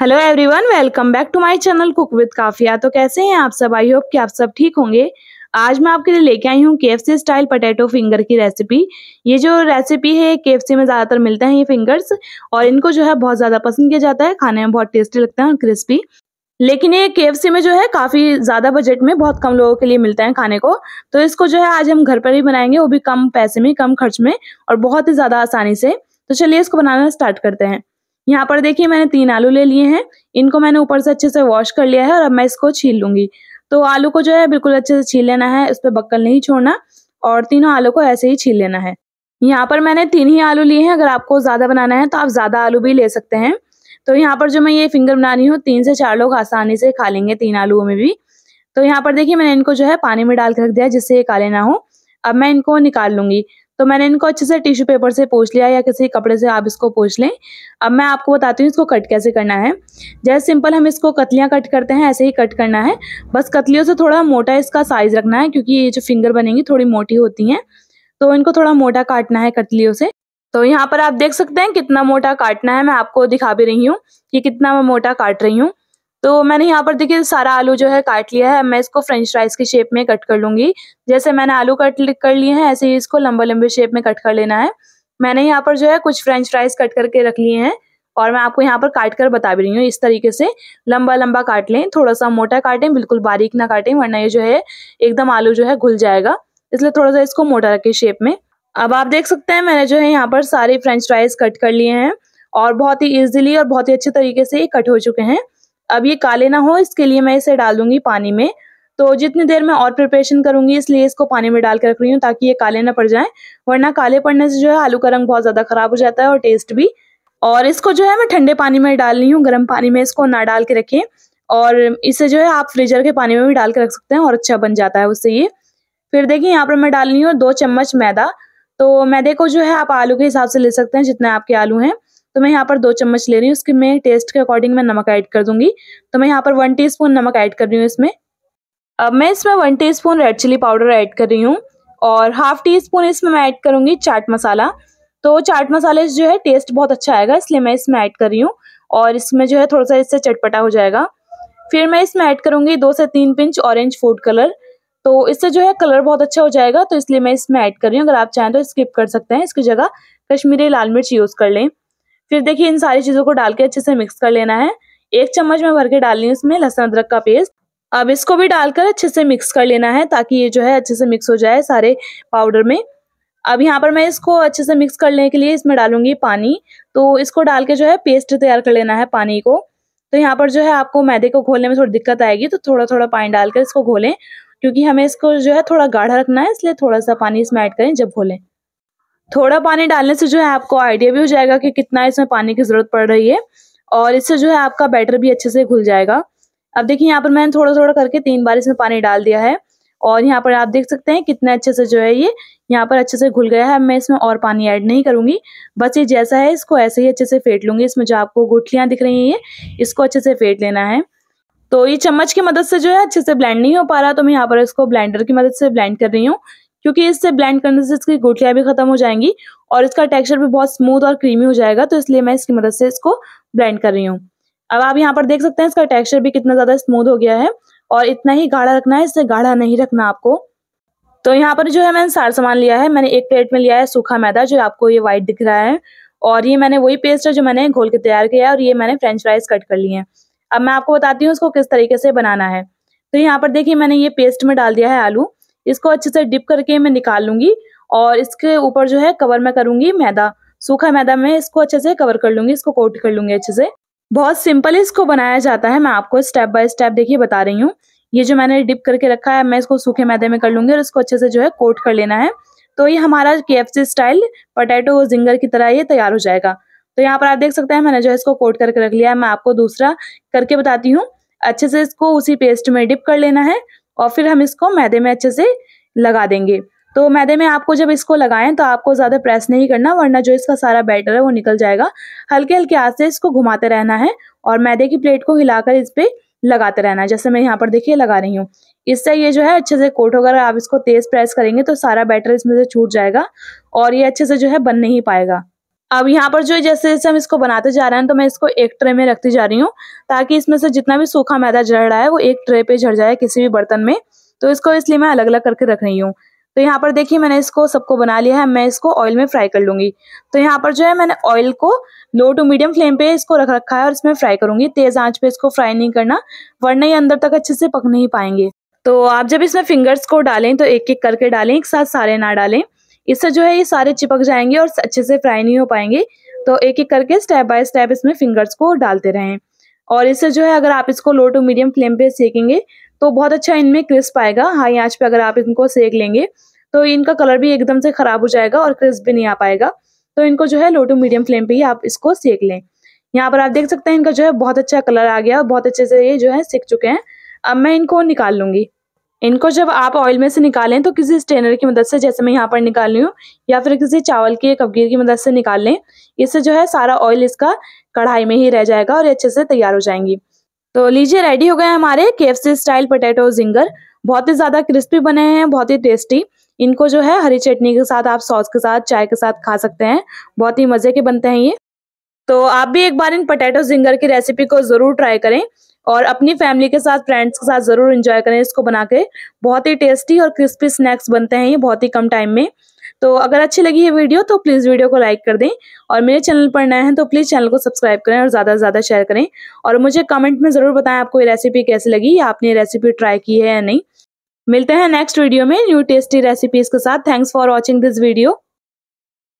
hello everyone welcome back to my channel cook with Kafiya तो कैसे हैं आप सब आई होप कि आप सब ठीक होंगे आज मैं आपके लिए लेके आई हूँ केएफसी स्टाइल पटेटो फिंगर की रेसिपी ये जो रेसिपी है केएफसी में ज़्यादातर मिलते हैं ये फिंगर्स और इनको जो है बहुत ज़्यादा पसंद किया जाता है खाने में बहुत टेस्टी लगता है और क्रिस्पी लेकिन ये के में जो है काफ़ी ज़्यादा बजट में बहुत कम लोगों के लिए मिलता है खाने को तो इसको जो है आज हम घर पर ही बनाएंगे वो भी कम पैसे में कम खर्च में और बहुत ही ज़्यादा आसानी से तो चलिए इसको बनाना स्टार्ट करते हैं यहाँ पर देखिए मैंने तीन आलू ले लिए हैं इनको मैंने ऊपर से अच्छे से वॉश कर लिया है और अब मैं इसको छील लूंगी तो आलू को जो है बिल्कुल अच्छे से छील लेना है उस पर बक्कल नहीं छोड़ना और तीनों आलू को ऐसे ही छील लेना है यहाँ पर मैंने तीन ही आलू लिए हैं अगर आपको ज़्यादा बनाना है तो आप ज़्यादा आलू भी ले सकते हैं तो यहाँ पर जो मैं ये फिंगर बना रही हूँ तीन से चार लोग आसानी से खा लेंगे तीन आलूओं में भी तो यहाँ पर देखिए मैंने इनको जो है पानी में डाल के रख दिया जिससे ये काले ना हो अब मैं इनको निकाल लूंगी तो मैंने इनको अच्छे से टिश्यू पेपर से पोछ लिया या किसी कपड़े से आप इसको पोछ लें अब मैं आपको बताती हूँ इसको कट कैसे करना है जैसे सिंपल हम इसको कतलियाँ कट करते हैं ऐसे ही कट करना है बस कतलियों से थोड़ा मोटा इसका साइज़ रखना है क्योंकि ये जो फिंगर बनेंगी थोड़ी मोटी होती हैं तो इनको थोड़ा मोटा काटना है कतलियों से तो यहाँ पर आप देख सकते हैं कितना मोटा काटना है मैं आपको दिखा भी रही हूँ कि कितना मैं मोटा काट रही हूँ तो मैंने यहाँ पर देखिए सारा आलू जो है काट लिया है मैं इसको फ्रेंच फ्राइज की शेप में कट कर लूंगी जैसे मैंने आलू कट कर लिए हैं ऐसे ही इसको लंबे लंबे शेप में कट कर लेना है मैंने यहाँ पर जो है कुछ फ्रेंच फ्राइज कट करके रख लिए हैं और मैं आपको यहाँ पर काट कर बता भी रही हूँ इस तरीके से लंबा लंबा काट लें थोड़ा सा मोटा काटें बिल्कुल बारीक ना काटें वरना ये जो है एकदम आलू जो है घुल जाएगा इसलिए थोड़ा सा इसको मोटा रखें शेप में अब आप देख सकते हैं मैंने जो है यहाँ पर सारे फ्रेंच फ्राइज कट कर लिए हैं और बहुत ही ईजिली और बहुत ही अच्छे तरीके से ये कट हो चुके हैं अब ये काले ना हो इसके लिए मैं इसे डाल दूंगी पानी में तो जितनी देर में और प्रिपरेशन करूंगी इसलिए इसको पानी में डाल के रख रही हूँ ताकि ये काले ना पड़ जाएं वरना काले पड़ने से जो है आलू का रंग बहुत ज़्यादा ख़राब हो जाता है और टेस्ट भी और इसको जो है मैं ठंडे पानी में डाल रही हूँ गर्म पानी में इसको ना डाल के रखें और इसे जो है आप फ्रीजर के पानी में भी डाल के रख सकते हैं और अच्छा बन जाता है उससे ये फिर देखिए यहाँ पर मैं डाल रही हूँ दो चम्मच मैदा तो मैदे को जो है आप आलू के हिसाब से ले सकते हैं जितने आपके आलू हैं तो मैं यहाँ पर दो चम्मच ले रही हूँ उसके मैं टेस्ट के अकॉर्डिंग मैं नमक ऐड कर दूंगी तो मैं यहाँ पर वन टीस्पून नमक ऐड कर रही हूँ इसमें अब मैं इसमें one teaspoon red chilli powder add कर रही हूँ और हाफ टी स्पून इसमें मैं ऐड करूँगी चाट मसाला तो चाट मसाले जो है टेस्ट बहुत अच्छा आएगा इसलिए मैं इसमें ऐड कर रही हूँ और इसमें जो है थोड़ा सा इससे चटपटा हो जाएगा फिर मैं इसमें ऐड करूँगी दो से तीन पिंच ऑरेंज फूड कलर तो इससे जो है कलर बहुत अच्छा हो जाएगा तो इसलिए मैं इसमें ऐड कर रही हूँ अगर आप चाहें तो स्किप कर सकते हैं इसकी जगह कश्मीरी लाल मिर्च यूज़ कर लें फिर देखिए इन सारी चीजों को डाल के अच्छे से मिक्स कर लेना है एक चम्मच में भर के डाल रही इसमें लहसुन अदरक का पेस्ट अब इसको भी डालकर अच्छे से मिक्स कर लेना है ताकि ये जो है अच्छे से मिक्स हो जाए सारे पाउडर में अब यहाँ पर मैं इसको अच्छे से मिक्स करने के लिए इसमें डालूंगी पानी तो इसको डाल के जो है पेस्ट तैयार कर लेना है पानी को तो यहाँ पर जो है आपको मैदे को घोलने में थोड़ी दिक्कत आएगी तो थोड़ा थोड़ा पानी डालकर इसको घोलें क्योंकि हमें इसको जो है थोड़ा गाढ़ा रखना है इसलिए थोड़ा सा पानी इसमें ऐड करें जब घोलें थोड़ा पानी डालने से जो है आपको आइडिया भी हो जाएगा कि कितना इसमें पानी की ज़रूरत पड़ रही है और इससे जो है आपका बैटर भी अच्छे से घुल जाएगा अब देखिए यहाँ पर मैंने थोड़ा थोड़ा करके तीन बार इसमें पानी डाल दिया है और यहाँ पर आप देख सकते हैं कितने अच्छे से जो है ये यहाँ पर अच्छे से घुल गया है मैं इसमें और पानी ऐड नहीं करूंगी बस ये जैसा है इसको ऐसे ही अच्छे से फेंट लूंगी इसमें जो आपको गुठलियां दिख रही हैं इसको अच्छे से फेंट लेना है तो ये चम्मच की मदद से जो है अच्छे से ब्लेंड नहीं हो पा रहा तो मैं यहाँ पर इसको ब्लेंडर की मदद से ब्लेंड कर रही हूँ क्योंकि इससे ब्लेंड करने से इसकी गुठलियाँ भी खत्म हो जाएंगी और इसका टेक्सचर भी बहुत स्मूथ और क्रीमी हो जाएगा तो इसलिए मैं इसकी मदद से इसको ब्लेंड कर रही हूँ अब आप यहाँ पर देख सकते हैं इसका टेक्सचर भी कितना ज़्यादा स्मूथ हो गया है और इतना ही गाढ़ा रखना है इससे गाढ़ा नहीं रखना आपको तो यहाँ पर जो है मैंने सारा सामान लिया है मैंने एक प्लेट में लिया है सूखा मैदा जो आपको ये व्हाइट दिख रहा है और ये मैंने वही पेस्ट है जो मैंने घोल के तैयार किया है और ये मैंने फ्रेंच फ्राइज कट कर लिए हैं अब मैं आपको बताती हूँ इसको किस तरीके से बनाना है तो यहाँ पर देखिए मैंने ये पेस्ट में डाल दिया है आलू इसको अच्छे से डिप करके मैं निकाल लूंगी और इसके ऊपर जो है कवर मैं करूंगी मैदा सूखा मैदा में इसको अच्छे से कवर कर लूंगी इसको कोट कर लूंगी अच्छे से बहुत सिंपल इसको बनाया जाता है मैं आपको स्टेप बाय स्टेप देखिए बता रही हूँ ये जो मैंने डिप करके रखा है मैं इसको सूखे मैदे में कर लूंगी और इसको अच्छे से जो है कोट कर लेना है तो ये हमारा के स्टाइल पटेटो जिंगर की तरह ये तैयार हो जाएगा तो यहाँ पर आप देख सकते हैं मैंने जो है इसको कोट करके रख लिया है मैं आपको दूसरा करके बताती हूँ अच्छे से इसको उसी पेस्ट में डिप कर लेना है और फिर हम इसको मैदे में अच्छे से लगा देंगे तो मैदे में आपको जब इसको लगाएं तो आपको ज़्यादा प्रेस नहीं करना वरना जो इसका सारा बैटर है वो निकल जाएगा हल्के हल्के हाथ से इसको घुमाते रहना है और मैदे की प्लेट को हिलाकर इस पर लगाते रहना है जैसे मैं यहाँ पर देखिए लगा रही हूँ इससे ये जो है अच्छे से कोट होकर आप इसको तेज़ प्रेस करेंगे तो सारा बैटर इसमें से छूट जाएगा और ये अच्छे से जो है बन नहीं पाएगा अब यहाँ पर जो है जैसे जैसे हम इसको बनाते जा रहे हैं तो मैं इसको एक ट्रे में रखती जा रही हूँ ताकि इसमें से जितना भी सूखा मैदा झड़ रहा है वो एक ट्रे पे झड़ जाए किसी भी बर्तन में तो इसको इसलिए मैं अलग अलग करके रख रही हूँ तो यहाँ पर देखिए मैंने इसको सबको बना लिया है मैं इसको ऑयल में फ्राई कर लूंगी तो यहाँ पर जो है मैंने ऑयल को लो टू मीडियम फ्लेम पे इसको रख रखा है और इसमें फ्राई करूंगी तेज़ आंच पे इसको फ्राई नहीं करना वरना ये अंदर तक अच्छे से पक नहीं पाएंगे तो आप जब इसमें फिंगर्स को डालें तो एक एक करके डालें एक साथ सारे ना डालें इससे जो है ये सारे चिपक जाएंगे और अच्छे से फ्राई नहीं हो पाएंगे तो एक एक करके स्टेप बाय स्टेप इसमें फिंगर्स को डालते रहें और इससे जो है अगर आप इसको लो टू मीडियम फ्लेम पे सेकेंगे तो बहुत अच्छा इनमें क्रिस्प आएगा हाई आँच पे अगर आप इनको सेक लेंगे तो इनका कलर भी एकदम से ख़राब हो जाएगा और क्रिस्प भी नहीं आ पाएगा तो इनको जो है लो टू मीडियम फ्लेम पे ही आप इसको सेक लें यहाँ पर आप देख सकते हैं इनका जो है बहुत अच्छा कलर आ गया और बहुत अच्छे से ये जो है सीख चुके हैं अब मैं इनको निकाल लूंगी इनको जब आप ऑयल में से निकालें तो किसी स्ट्रेनर की मदद से जैसे मैं यहाँ पर निकाल रही हूँ या फिर किसी चावल की कबगीर की मदद से निकाल लें इससे जो है सारा ऑयल इसका कढ़ाई में ही रह जाएगा और ये अच्छे से तैयार हो जाएंगी तो लीजिए रेडी हो गए हमारे के स्टाइल पोटैटो जिंगर बहुत ही ज़्यादा क्रिस्पी बने हैं बहुत ही टेस्टी इनको जो है हरी चटनी के साथ आप सॉस के साथ चाय के साथ खा सकते हैं बहुत ही मज़े के बनते हैं ये तो आप भी एक बार इन पोटैटो जिंगर की रेसिपी को ज़रूर ट्राई करें और अपनी फैमिली के साथ फ्रेंड्स के साथ ज़रूर इंजॉय करें इसको बना के बहुत ही टेस्टी और क्रिस्पी स्नैक्स बनते हैं ये बहुत ही कम टाइम में तो अगर अच्छी लगी है वीडियो तो प्लीज़ वीडियो को लाइक कर दें और मेरे चैनल पर नए हैं तो प्लीज़ चैनल को सब्सक्राइब करें और ज़्यादा से ज़्यादा शेयर करें और मुझे कमेंट में ज़रूर बताएं आपको ये रेसिपी कैसी लगी या आपने ये रेसिपी ट्राई की है या नहीं मिलते हैं नेक्स्ट वीडियो में न्यू टेस्टी रेसिपीज़ के साथ thanks for watching this video